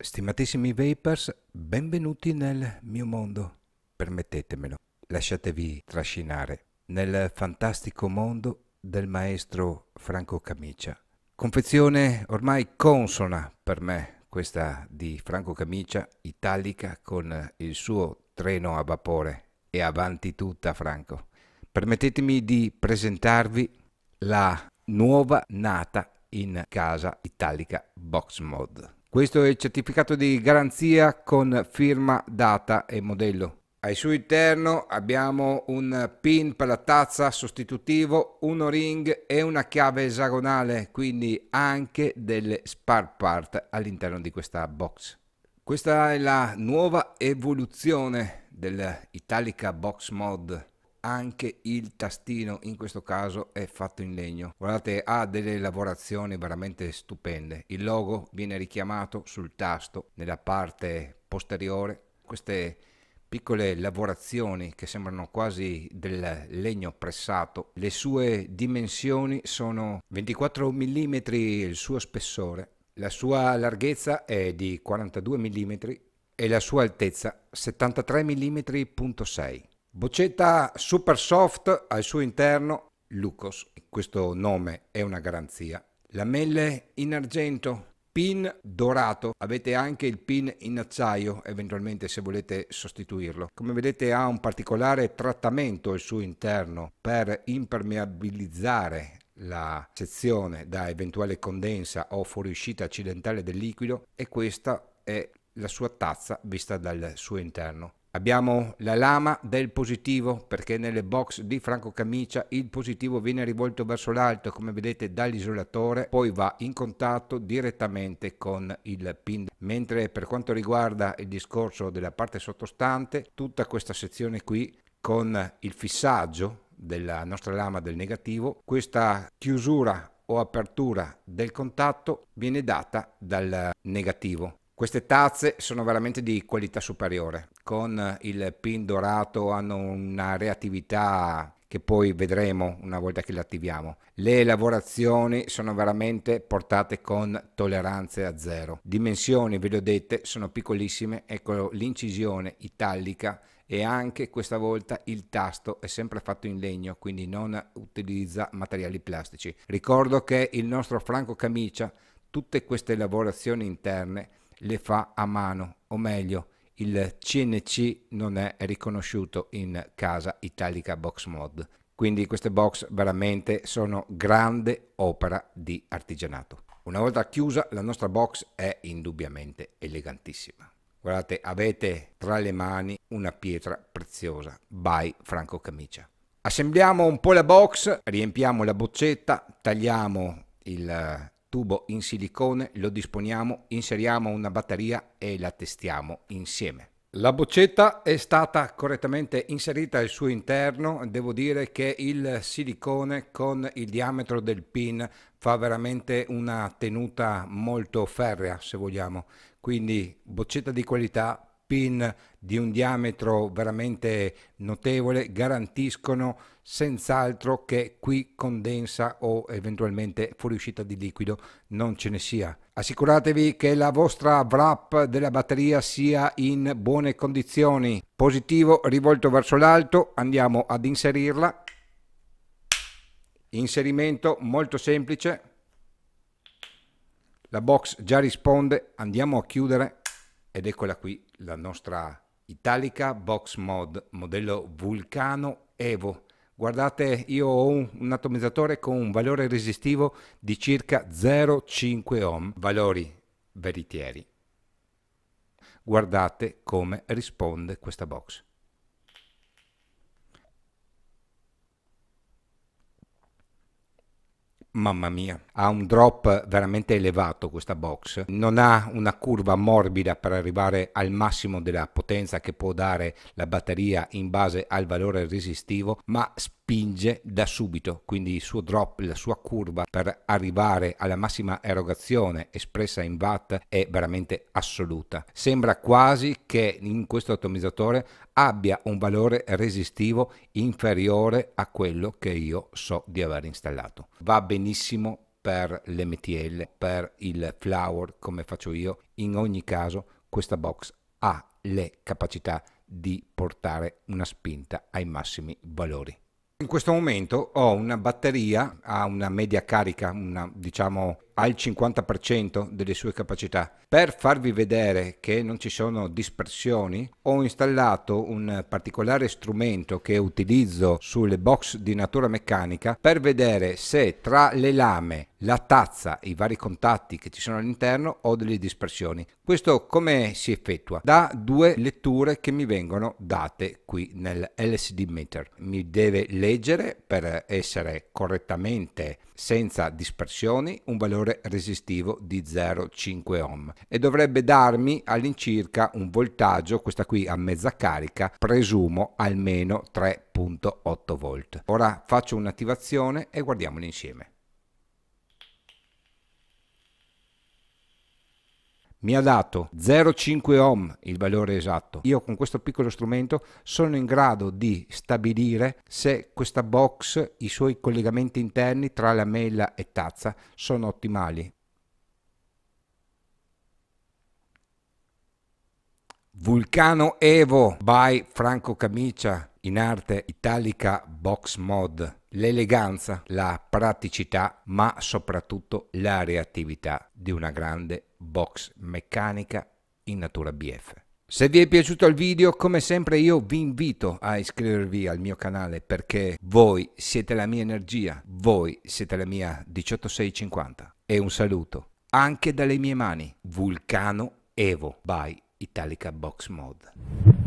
Stimatissimi vapers, benvenuti nel mio mondo, permettetemelo, lasciatevi trascinare nel fantastico mondo del maestro Franco Camicia. Confezione ormai consona per me, questa di Franco Camicia, italica con il suo treno a vapore e avanti tutta Franco. Permettetemi di presentarvi la nuova nata in casa italica Box Mod questo è il certificato di garanzia con firma, data e modello. Al suo interno abbiamo un pin per la tazza sostitutivo, uno ring e una chiave esagonale, quindi anche delle spark part all'interno di questa box. Questa è la nuova evoluzione dell'Italica Box Mod anche il tastino in questo caso è fatto in legno guardate ha delle lavorazioni veramente stupende il logo viene richiamato sul tasto nella parte posteriore queste piccole lavorazioni che sembrano quasi del legno pressato le sue dimensioni sono 24 mm il suo spessore la sua larghezza è di 42 mm e la sua altezza 73 mm.6 Boccetta super soft al suo interno Lucos, questo nome è una garanzia. Lamelle in argento, pin dorato, avete anche il pin in acciaio eventualmente se volete sostituirlo. Come vedete ha un particolare trattamento al suo interno per impermeabilizzare la sezione da eventuale condensa o fuoriuscita accidentale del liquido e questa è la sua tazza vista dal suo interno. Abbiamo la lama del positivo perché nelle box di Franco Camicia il positivo viene rivolto verso l'alto come vedete dall'isolatore poi va in contatto direttamente con il pin mentre per quanto riguarda il discorso della parte sottostante tutta questa sezione qui con il fissaggio della nostra lama del negativo questa chiusura o apertura del contatto viene data dal negativo queste tazze sono veramente di qualità superiore, con eh, il pin dorato hanno una reattività che poi vedremo una volta che le attiviamo. Le lavorazioni sono veramente portate con tolleranze a zero. Dimensioni, ve le ho dette, sono piccolissime, ecco l'incisione italica e anche questa volta il tasto è sempre fatto in legno quindi non utilizza materiali plastici ricordo che il nostro franco camicia tutte queste lavorazioni interne le fa a mano, o meglio, il CNC non è riconosciuto in casa Italica Box Mod. Quindi queste box veramente sono grande opera di artigianato. Una volta chiusa la nostra box è indubbiamente elegantissima. Guardate, avete tra le mani una pietra preziosa, by Franco Camicia. Assembliamo un po' la box, riempiamo la boccetta, tagliamo il tubo in silicone, lo disponiamo, inseriamo una batteria e la testiamo insieme. La boccetta è stata correttamente inserita al suo interno, devo dire che il silicone con il diametro del pin fa veramente una tenuta molto ferrea se vogliamo, quindi boccetta di qualità pin di un diametro veramente notevole garantiscono senz'altro che qui condensa o eventualmente fuoriuscita di liquido non ce ne sia. Assicuratevi che la vostra wrap della batteria sia in buone condizioni. Positivo rivolto verso l'alto, andiamo ad inserirla. Inserimento molto semplice. La box già risponde, andiamo a chiudere ed eccola qui la nostra Italica Box Mod modello Vulcano Evo. Guardate, io ho un, un atomizzatore con un valore resistivo di circa 0,5 ohm, valori veritieri. Guardate come risponde questa box. Mamma mia, ha un drop veramente elevato questa box, non ha una curva morbida per arrivare al massimo della potenza che può dare la batteria in base al valore resistivo, ma spesso spinge da subito, quindi il suo drop, la sua curva per arrivare alla massima erogazione espressa in watt è veramente assoluta. Sembra quasi che in questo atomizzatore abbia un valore resistivo inferiore a quello che io so di aver installato. Va benissimo per l'MTL, per il flower come faccio io, in ogni caso questa box ha le capacità di portare una spinta ai massimi valori. In questo momento ho una batteria a una media carica, una, diciamo al 50% delle sue capacità. Per farvi vedere che non ci sono dispersioni, ho installato un particolare strumento che utilizzo sulle box di natura meccanica per vedere se tra le lame, la tazza i vari contatti che ci sono all'interno ho delle dispersioni. Questo come si effettua? Da due letture che mi vengono date qui nel LCD meter. Mi deve leggere per essere correttamente senza dispersioni un valore resistivo di 0,5 ohm e dovrebbe darmi all'incirca un voltaggio, questa qui a mezza carica, presumo almeno 3.8 volt. Ora faccio un'attivazione e guardiamolo insieme. mi ha dato 0,5 ohm il valore esatto. Io con questo piccolo strumento sono in grado di stabilire se questa box, i suoi collegamenti interni tra lamella e tazza sono ottimali. Vulcano Evo by Franco Camicia in arte Italica Box Mod l'eleganza, la praticità, ma soprattutto la reattività di una grande box meccanica in natura BF. Se vi è piaciuto il video, come sempre io vi invito a iscrivervi al mio canale perché voi siete la mia energia, voi siete la mia 18650. E un saluto anche dalle mie mani, Vulcano Evo by Italica Box Mod.